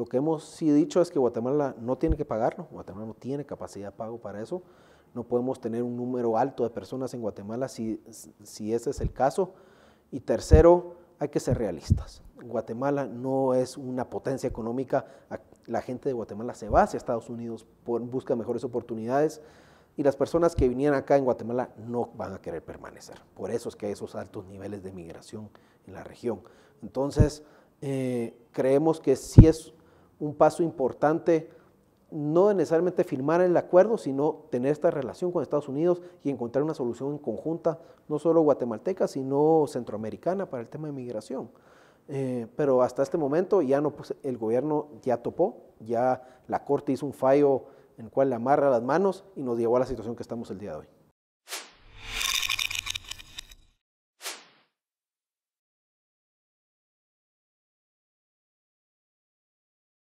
Lo que hemos dicho es que Guatemala no tiene que pagarlo, Guatemala no tiene capacidad de pago para eso, no podemos tener un número alto de personas en Guatemala si, si ese es el caso. Y tercero, hay que ser realistas. Guatemala no es una potencia económica, la gente de Guatemala se va hacia Estados Unidos, por, busca mejores oportunidades y las personas que vinieran acá en Guatemala no van a querer permanecer. Por eso es que hay esos altos niveles de migración en la región. Entonces, eh, creemos que sí es un paso importante, no necesariamente firmar el acuerdo, sino tener esta relación con Estados Unidos y encontrar una solución conjunta, no solo guatemalteca, sino centroamericana para el tema de migración. Eh, pero hasta este momento ya no, pues, el gobierno ya topó, ya la Corte hizo un fallo en el cual le amarra las manos y nos llevó a la situación que estamos el día de hoy.